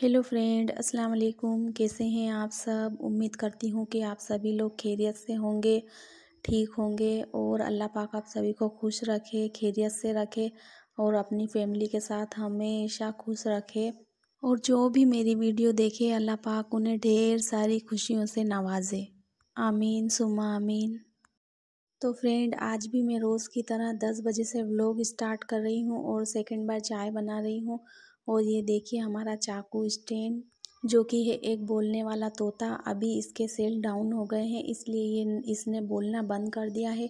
hello friend अस्सलाम वालेकुम कैसे हैं आप सब उम्मीद करती हूँ कि आप सभी लोग खैरियत से होंगे ठीक होंगे और अल्लाह पाक आप सभी को खुश रखे खैरियत से रखे और अपनी फैमिली के साथ हमेशा खुश रखे और जो भी मेरी वीडियो देखे अल्लाह पाक उन्हें ढेर सारी खुशियों से नवाजे आमीन सुमा आमीन तो फ्रेंड आज भी मैं रोज़ की तरह दस बजे से व्लॉग स्टार्ट कर रही हूँ और सेकेंड बार चाय बना रही हूँ और ये देखिए हमारा चाकू स्टैंड जो कि है एक बोलने वाला तोता अभी इसके सेल डाउन हो गए हैं इसलिए ये इसने बोलना बंद कर दिया है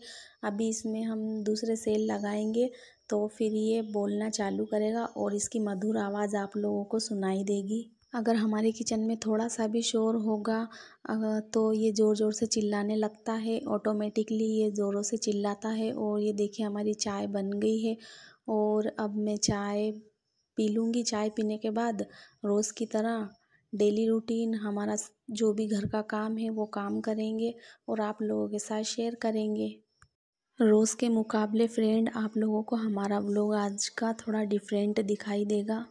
अभी इसमें हम दूसरे सेल लगाएंगे तो फिर ये बोलना चालू करेगा और इसकी मधुर आवाज़ आप लोगों को सुनाई देगी अगर हमारे किचन में थोड़ा सा भी शोर होगा तो ये ज़ोर ज़ोर से चिल्लाने लगता है ऑटोमेटिकली ये ज़ोरों से चिल्लाता है और ये देखिए हमारी चाय बन गई है और अब मैं चाय पी लूँगी चाय पीने के बाद रोज़ की तरह डेली रूटीन हमारा जो भी घर का काम है वो काम करेंगे और आप लोगों के साथ शेयर करेंगे रोज़ के मुकाबले फ्रेंड आप लोगों को हमारा ब्लॉग आज का थोड़ा डिफरेंट दिखाई देगा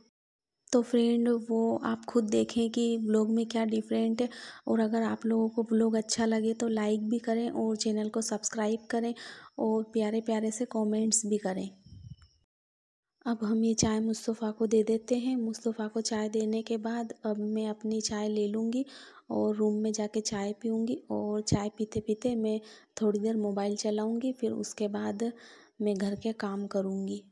तो फ्रेंड वो आप खुद देखें कि ब्लॉग में क्या डिफरेंट है और अगर आप लोगों को ब्लॉग अच्छा लगे तो लाइक भी करें और चैनल को सब्सक्राइब करें और प्यारे प्यारे से कमेंट्स भी करें अब हम ये चाय मुस्तफ़ा को दे देते हैं मुस्तफ़ा को चाय देने के बाद अब मैं अपनी चाय ले लूँगी और रूम में जाके चाय पीऊँगी और चाय पीते पीते मैं थोड़ी देर मोबाइल चलाऊँगी फिर उसके बाद मैं घर के काम करूँगी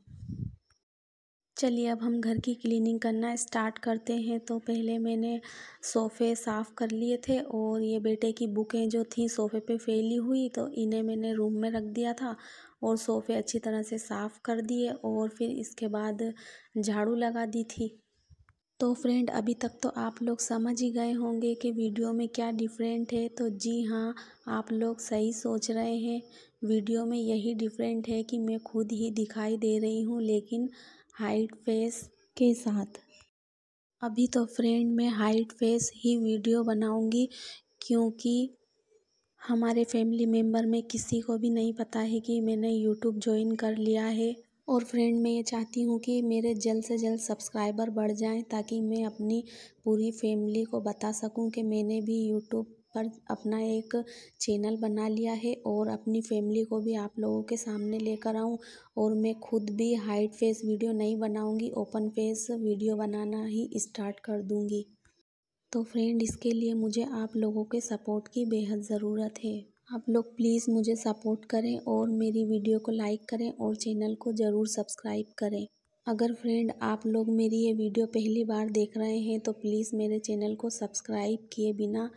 चलिए अब हम घर की क्लीनिंग करना स्टार्ट करते हैं तो पहले मैंने सोफ़े साफ़ कर लिए थे और ये बेटे की बुकें जो थी सोफ़े पे फैली हुई तो इन्हें मैंने रूम में रख दिया था और सोफ़े अच्छी तरह से साफ़ कर दिए और फिर इसके बाद झाड़ू लगा दी थी तो फ्रेंड अभी तक तो आप लोग समझ ही गए होंगे कि वीडियो में क्या डिफरेंट है तो जी हाँ आप लोग सही सोच रहे हैं वीडियो में यही डिफरेंट है कि मैं खुद ही दिखाई दे रही हूँ लेकिन हाइट फेस के साथ अभी तो फ्रेंड मैं हाइट फेस ही वीडियो बनाऊंगी क्योंकि हमारे फैमिली मेम्बर में किसी को भी नहीं पता है कि मैंने यूट्यूब ज्वाइन कर लिया है और फ्रेंड मैं ये चाहती हूँ कि मेरे जल्द से जल्द सब्सक्राइबर बढ़ जाएं ताकि मैं अपनी पूरी फैमिली को बता सकूं कि मैंने भी यूट्यूब पर अपना एक चैनल बना लिया है और अपनी फैमिली को भी आप लोगों के सामने लेकर आऊँ और मैं खुद भी हाइट फेस वीडियो नहीं बनाऊँगी ओपन फेस वीडियो बनाना ही स्टार्ट कर दूँगी तो फ्रेंड इसके लिए मुझे आप लोगों के सपोर्ट की बेहद ज़रूरत है आप लोग प्लीज़ मुझे सपोर्ट करें और मेरी वीडियो को लाइक करें और चैनल को ज़रूर सब्सक्राइब करें अगर फ्रेंड आप लोग मेरी ये वीडियो पहली बार देख रहे हैं तो प्लीज़ मेरे चैनल को सब्सक्राइब किए बिना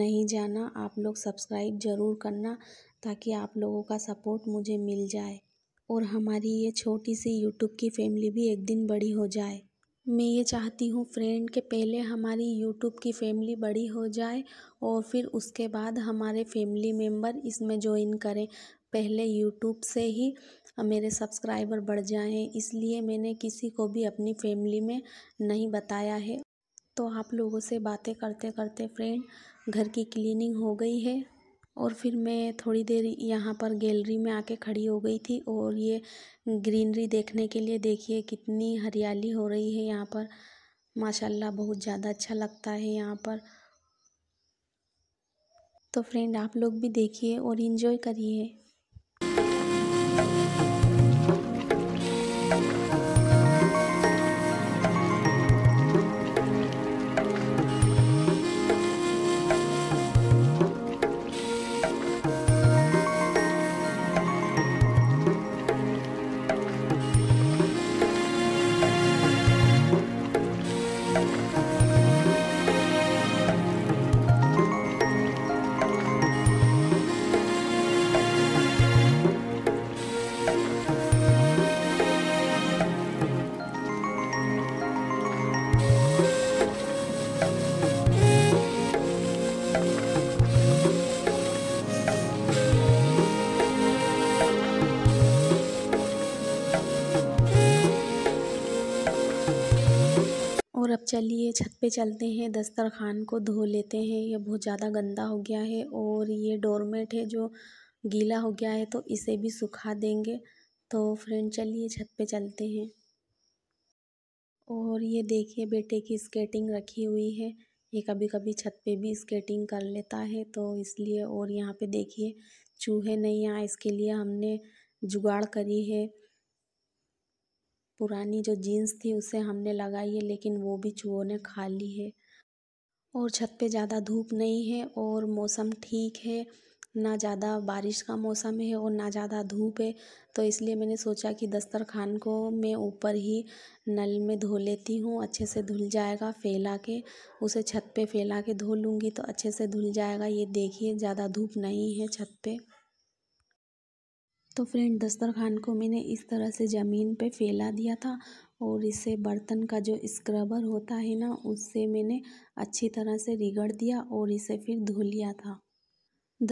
नहीं जाना आप लोग सब्सक्राइब ज़रूर करना ताकि आप लोगों का सपोर्ट मुझे मिल जाए और हमारी ये छोटी सी यूट्यूब की फैमिली भी एक दिन बड़ी हो जाए मैं ये चाहती हूँ फ्रेंड के पहले हमारी यूट्यूब की फैमिली बड़ी हो जाए और फिर उसके बाद हमारे फैमिली मेम्बर इसमें ज्वाइन करें पहले यूट्यूब से ही मेरे सब्सक्राइबर बढ़ जाएं इसलिए मैंने किसी को भी अपनी फैमिली में नहीं बताया है तो आप लोगों से बातें करते करते फ्रेंड घर की क्लीनिंग हो गई है और फिर मैं थोड़ी देर यहाँ पर गैलरी में आके खड़ी हो गई थी और ये ग्रीनरी देखने के लिए देखिए कितनी हरियाली हो रही है यहाँ पर माशाल्लाह बहुत ज़्यादा अच्छा लगता है यहाँ पर तो फ्रेंड आप लोग भी देखिए और इन्जॉय करिए चलिए छत पे चलते हैं दस्तरखान को धो लेते हैं ये बहुत ज़्यादा गंदा हो गया है और ये डोरमेट है जो गीला हो गया है तो इसे भी सुखा देंगे तो फ्रेंड चलिए छत पे चलते हैं और ये देखिए बेटे की स्केटिंग रखी हुई है ये कभी कभी छत पे भी स्केटिंग कर लेता है तो इसलिए और यहाँ पे देखिए चूहे नहीं आए इसके लिए हमने जुगाड़ करी है पुरानी जो जीन्स थी उसे हमने लगाई है लेकिन वो भी चूहों ने खा ली है और छत पे ज़्यादा धूप नहीं है और मौसम ठीक है ना ज़्यादा बारिश का मौसम है और ना ज़्यादा धूप है तो इसलिए मैंने सोचा कि दस्तरखान को मैं ऊपर ही नल में धो लेती हूँ अच्छे से धुल जाएगा फैला के उसे छत पे फैला के धो लूँगी तो अच्छे से धुल जाएगा ये देखिए ज़्यादा धूप नहीं है छत पे तो फ्रेंड दस्तरखान को मैंने इस तरह से ज़मीन पे फैला दिया था और इसे बर्तन का जो स्क्रबर होता है ना उससे मैंने अच्छी तरह से रिगड़ दिया और इसे फिर धो लिया था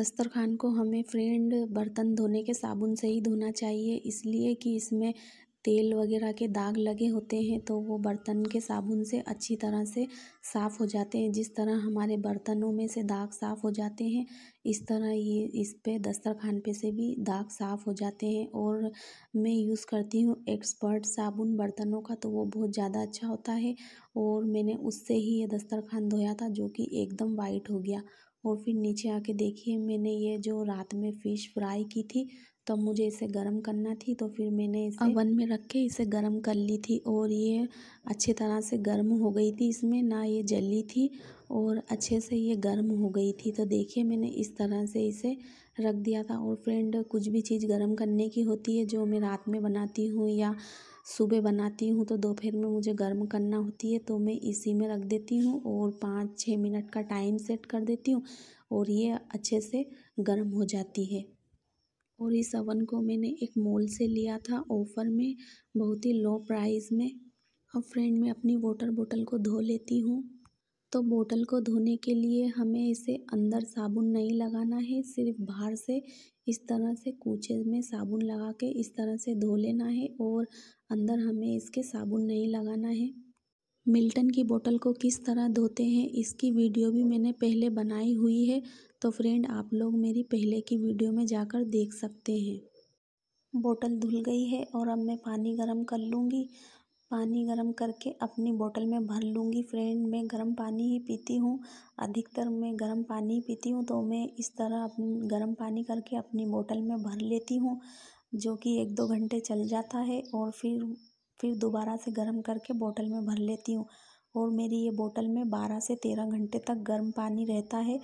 दस्तरखान को हमें फ्रेंड बर्तन धोने के साबुन से ही धोना चाहिए इसलिए कि इसमें तेल वगैरह के दाग लगे होते हैं तो वो बर्तन के साबुन से अच्छी तरह से साफ़ हो जाते हैं जिस तरह हमारे बर्तनों में से दाग साफ़ हो जाते हैं इस तरह ये इस पे दस्तरखान पे से भी दाग साफ़ हो जाते हैं और मैं यूज़ करती हूँ एक्सपर्ट साबुन बर्तनों का तो वो बहुत ज़्यादा अच्छा होता है और मैंने उससे ही ये दस्तरखान धोया था जो कि एकदम वाइट हो गया और फिर नीचे आके देखिए मैंने ये जो रात में फ़िश फ्राई की थी तब तो मुझे इसे गर्म करना थी तो फिर मैंने इसे अवन में रख के इसे गर्म कर ली थी और ये अच्छे तरह से गर्म हो गई थी इसमें ना ये जली थी और अच्छे से ये गर्म हो गई थी तो देखिए मैंने इस तरह से इसे रख दिया था और फ्रेंड कुछ भी चीज़ गर्म करने की होती है जो मैं रात में बनाती हूँ या सुबह बनाती हूँ तो दोपहर में मुझे गर्म करना होती है तो मैं इसी में रख देती हूँ और पाँच छः मिनट का टाइम सेट कर देती हूँ और ये अच्छे से गर्म हो जाती है और इस अवन को मैंने एक मॉल से लिया था ऑफ़र में बहुत ही लो प्राइस में अब फ्रेंड मैं अपनी वाटर बोतल को धो लेती हूँ तो बोतल को धोने के लिए हमें इसे अंदर साबुन नहीं लगाना है सिर्फ बाहर से इस तरह से कूचे में साबुन लगा के इस तरह से धो लेना है और अंदर हमें इसके साबुन नहीं लगाना है मिल्टन की बोतल को किस तरह धोते हैं इसकी वीडियो भी मैंने पहले बनाई हुई है तो फ्रेंड आप लोग मेरी पहले की वीडियो में जाकर देख सकते हैं बोतल धुल गई है और अब मैं पानी गर्म कर लूँगी पानी गर्म करके अपनी बोतल में भर लूँगी फ्रेंड मैं गर्म पानी ही पीती हूँ अधिकतर मैं गर्म पानी ही पीती हूँ तो मैं इस तरह अपनी गर्म पानी करके अपनी बोतल में भर लेती हूँ जो कि एक दो घंटे चल जाता है और फिर फिर दोबारा से गर्म करके बोतल में भर लेती हूँ और मेरी ये बोतल में बारह से तेरह घंटे तक गर्म पानी रहता है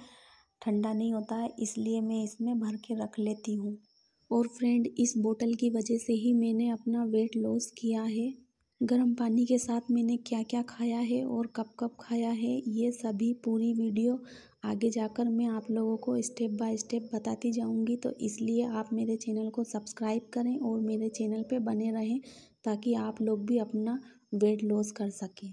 ठंडा नहीं होता है इसलिए मैं इसमें भर के रख लेती हूँ और फ्रेंड इस बोतल की वजह से ही मैंने अपना वेट लॉस किया है गर्म पानी के साथ मैंने क्या क्या खाया है और कब कब खाया है ये सभी पूरी वीडियो आगे जाकर मैं आप लोगों को स्टेप बाय स्टेप बताती जाऊंगी तो इसलिए आप मेरे चैनल को सब्सक्राइब करें और मेरे चैनल पे बने रहें ताकि आप लोग भी अपना वेट लॉस कर सकें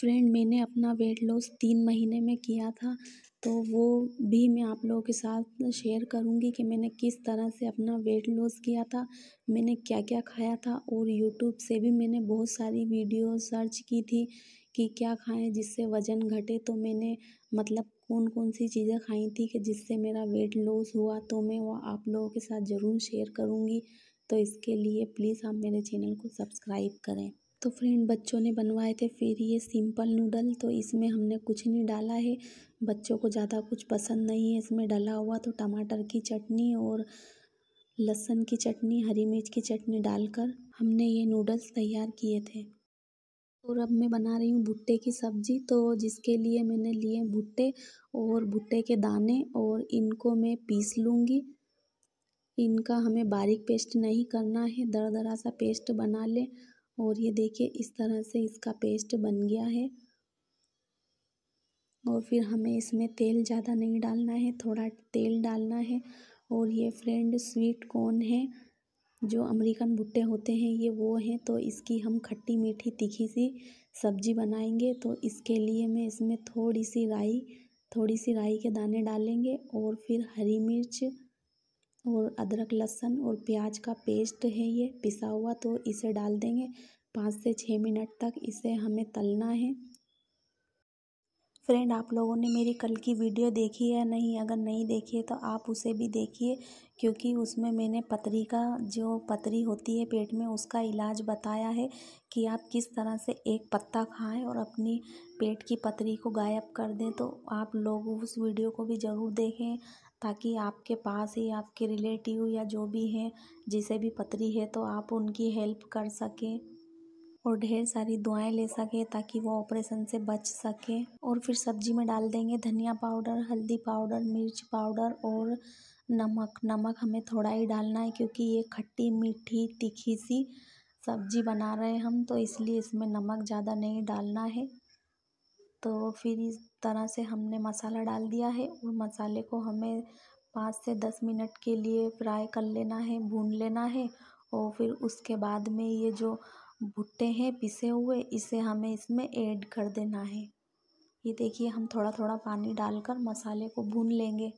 फ्रेंड मैंने अपना वेट लॉस तीन महीने में किया था तो वो भी मैं आप लोगों के साथ शेयर करूँगी कि मैंने किस तरह से अपना वेट लॉस किया था मैंने क्या क्या खाया था और यूट्यूब से भी मैंने बहुत सारी वीडियो सर्च की थी कि क्या खाएं जिससे वज़न घटे तो मैंने मतलब कौन कौन सी चीज़ें खाई थी कि जिससे मेरा वेट लॉस हुआ तो मैं वो आप लोगों के साथ ज़रूर शेयर करूँगी तो इसके लिए प्लीज़ आप मेरे चैनल को सब्सक्राइब करें तो फ्रेंड बच्चों ने बनवाए थे फिर ये सिंपल नूडल तो इसमें हमने कुछ नहीं डाला है बच्चों को ज़्यादा कुछ पसंद नहीं है इसमें डला हुआ तो टमाटर की चटनी और लहसुन की चटनी हरी मिर्च की चटनी डालकर हमने ये नूडल्स तैयार किए थे और अब मैं बना रही हूँ भुट्टे की सब्ज़ी तो जिसके लिए मैंने लिए भुट्टे और भुट्टे के दाने और इनको मैं पीस लूँगी इनका हमें बारीक पेस्ट नहीं करना है दर दरा सा पेस्ट बना लें और ये देखिए इस तरह से इसका पेस्ट बन गया है और फिर हमें इसमें तेल ज़्यादा नहीं डालना है थोड़ा तेल डालना है और ये फ्रेंड स्वीट कॉर्न है जो अमेरिकन भुट्टे होते हैं ये वो हैं तो इसकी हम खट्टी मीठी तीखी सी सब्जी बनाएंगे तो इसके लिए मैं इसमें थोड़ी सी राई थोड़ी सी राई के दाने डालेंगे और फिर हरी मिर्च और अदरक लहसुन और प्याज का पेस्ट है ये पिसा हुआ तो इसे डाल देंगे पाँच से छः मिनट तक इसे हमें तलना है फ्रेंड आप लोगों ने मेरी कल की वीडियो देखी है नहीं अगर नहीं देखी है तो आप उसे भी देखिए क्योंकि उसमें मैंने पतरी का जो पतरी होती है पेट में उसका इलाज बताया है कि आप किस तरह से एक पत्ता खाएं और अपनी पेट की पतरी को गायब कर दें तो आप लोग उस वीडियो को भी ज़रूर देखें ताकि आपके पास ही आपके रिलेटिव या जो भी हैं जिसे भी पतरी है तो आप उनकी हेल्प कर सकें और ढेर सारी दुआएं ले सकें ताकि वो ऑपरेशन से बच सकें और फिर सब्जी में डाल देंगे धनिया पाउडर हल्दी पाउडर मिर्च पाउडर और नमक नमक हमें थोड़ा ही डालना है क्योंकि ये खट्टी मीठी तीखी सी सब्जी बना रहे हैं हम तो इसलिए इसमें नमक ज़्यादा नहीं डालना है तो फिर इस तरह से हमने मसाला डाल दिया है और मसाले को हमें पाँच से दस मिनट के लिए फ्राई कर लेना है भून लेना है और फिर उसके बाद में ये जो भुट्टे हैं पिसे हुए इसे हमें इसमें ऐड कर देना है ये देखिए हम थोड़ा थोड़ा पानी डालकर मसाले को भून लेंगे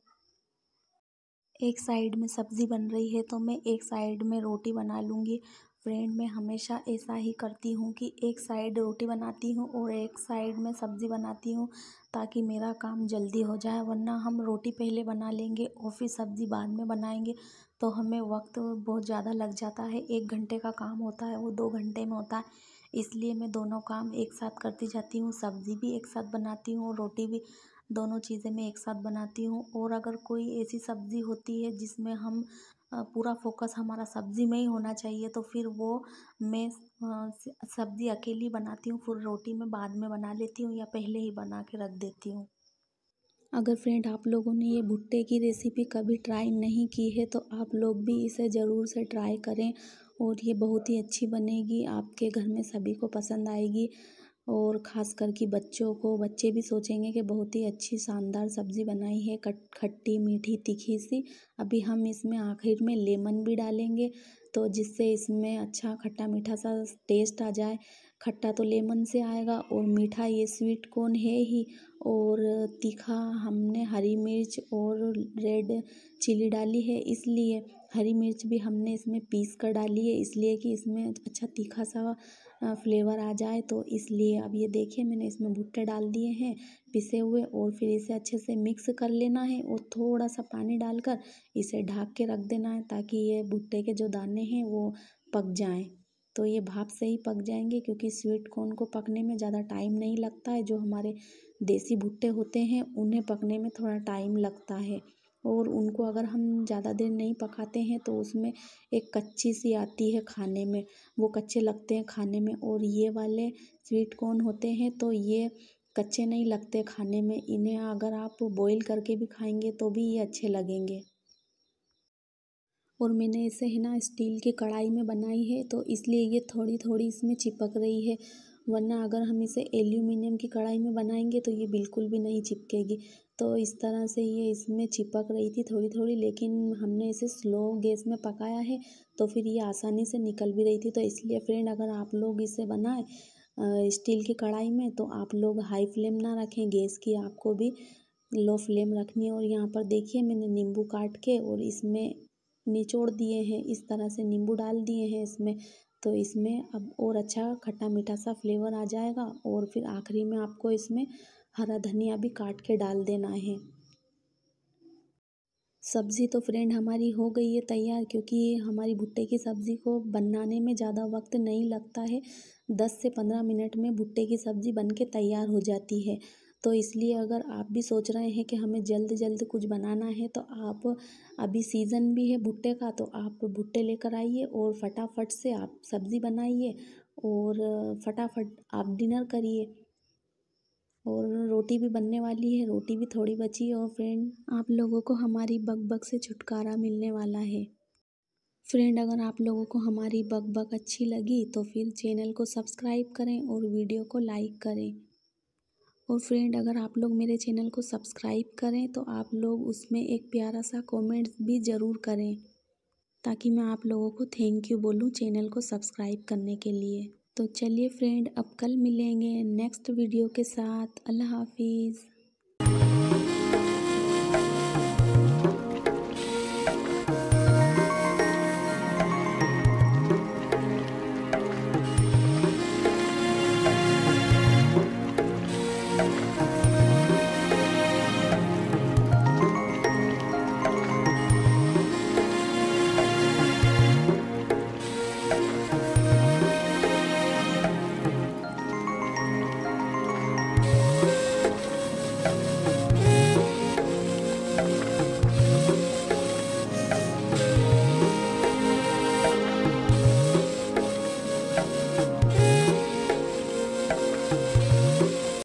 एक साइड में सब्ज़ी बन रही है तो मैं एक साइड में रोटी बना लूँगी फ्रेंड मैं हमेशा ऐसा ही करती हूँ कि एक साइड रोटी बनाती हूँ और एक साइड में सब्ज़ी बनाती हूँ ताकि मेरा काम जल्दी हो जाए वरना हम रोटी पहले बना लेंगे और फिर सब्ज़ी बाद में बनाएंगे तो हमें वक्त बहुत ज़्यादा लग जाता है एक घंटे का काम होता है वो दो घंटे में होता है इसलिए मैं दोनों काम एक साथ करती जाती हूँ सब्ज़ी भी एक साथ बनाती हूँ रोटी भी दोनों चीज़ें मैं एक साथ बनाती हूँ और अगर कोई ऐसी सब्ज़ी होती है जिसमें हम पूरा फोकस हमारा सब्ज़ी में ही होना चाहिए तो फिर वो मैं सब्ज़ी अकेली बनाती हूँ फिर रोटी में बाद में बना लेती हूँ या पहले ही बना के रख देती हूँ अगर फ्रेंड आप लोगों ने ये भुट्टे की रेसिपी कभी ट्राई नहीं की है तो आप लोग भी इसे ज़रूर से ट्राई करें और ये बहुत ही अच्छी बनेगी आपके घर में सभी को पसंद आएगी और ख़ास कर बच्चों को बच्चे भी सोचेंगे कि बहुत ही अच्छी शानदार सब्ज़ी बनाई है कट खट्टी मीठी तीखी सी अभी हम इसमें आखिर में लेमन भी डालेंगे तो जिससे इसमें अच्छा खट्टा मीठा सा टेस्ट आ जाए खट्टा तो लेमन से आएगा और मीठा ये स्वीट कॉर्न है ही और तीखा हमने हरी मिर्च और रेड चिली डाली है इसलिए हरी मिर्च भी हमने इसमें पीस कर डाली है इसलिए कि इसमें अच्छा तीखा सा फ्लेवर आ जाए तो इसलिए अब ये देखिए मैंने इसमें भुट्टे डाल दिए हैं पिसे हुए और फिर इसे अच्छे से मिक्स कर लेना है और थोड़ा सा पानी डालकर इसे ढाक के रख देना है ताकि ये भुट्टे के जो दाने हैं वो पक जाएँ तो ये भाप से ही पक जाएंगे क्योंकि स्वीट कॉर्न को पकने में ज़्यादा टाइम नहीं लगता है जो हमारे देसी भुट्टे होते हैं उन्हें पकने में थोड़ा टाइम लगता है और उनको अगर हम ज़्यादा देर नहीं पकाते हैं तो उसमें एक कच्ची सी आती है खाने में वो कच्चे लगते हैं खाने में और ये वाले स्वीट कॉर्न होते हैं तो ये कच्चे नहीं लगते खाने में इन्हें अगर आप बॉईल करके भी खाएंगे तो भी ये अच्छे लगेंगे और मैंने इसे है ना स्टील की कढ़ाई में बनाई है तो इसलिए ये थोड़ी थोड़ी इसमें चिपक रही है वरना अगर हम इसे एल्यूमिनियम की कढ़ाई में बनाएंगे तो ये बिल्कुल भी नहीं चिपकेगी तो इस तरह से ये इसमें चिपक रही थी थोड़ी थोड़ी लेकिन हमने इसे स्लो गैस में पकाया है तो फिर ये आसानी से निकल भी रही थी तो इसलिए फ्रेंड अगर आप लोग इसे बनाए स्टील की कढ़ाई में तो आप लोग हाई फ्लेम ना रखें गैस की आपको भी लो फ्लेम रखनी है और यहाँ पर देखिए मैंने नींबू काट के और इसमें निचोड़ दिए हैं इस तरह से नींबू डाल दिए हैं इसमें तो इसमें अब और अच्छा खट्टा मीठा सा फ्लेवर आ जाएगा और फिर आखिरी में आपको इसमें हरा धनिया भी काट के डाल देना है सब्ज़ी तो फ्रेंड हमारी हो गई है तैयार क्योंकि हमारी भुट्टे की सब्ज़ी को बनाने में ज़्यादा वक्त नहीं लगता है दस से पंद्रह मिनट में भुट्टे की सब्ज़ी बन के तैयार हो जाती है तो इसलिए अगर आप भी सोच रहे हैं कि हमें जल्द जल्द कुछ बनाना है तो आप अभी सीज़न भी है भुट्टे का तो आप भुट्टे लेकर आइए और फटाफट से आप सब्ज़ी बनाइए और फटाफट आप डिनर करिए और रोटी भी बनने वाली है रोटी भी थोड़ी बची है और फ्रेंड आप लोगों को हमारी बग बग से छुटकारा मिलने वाला है फ्रेंड अगर आप लोगों को हमारी बग बग अच्छी लगी तो फिर चैनल को सब्सक्राइब करें और वीडियो को लाइक करें और फ्रेंड अगर आप लोग मेरे चैनल को सब्सक्राइब करें तो आप लोग उसमें एक प्यारा सा कॉमेंट भी ज़रूर करें ताकि मैं आप लोगों को थैंक यू बोलूँ चैनल को सब्सक्राइब करने के लिए तो चलिए फ्रेंड अब कल मिलेंगे नेक्स्ट वीडियो के साथ अल्लाह हाफिज़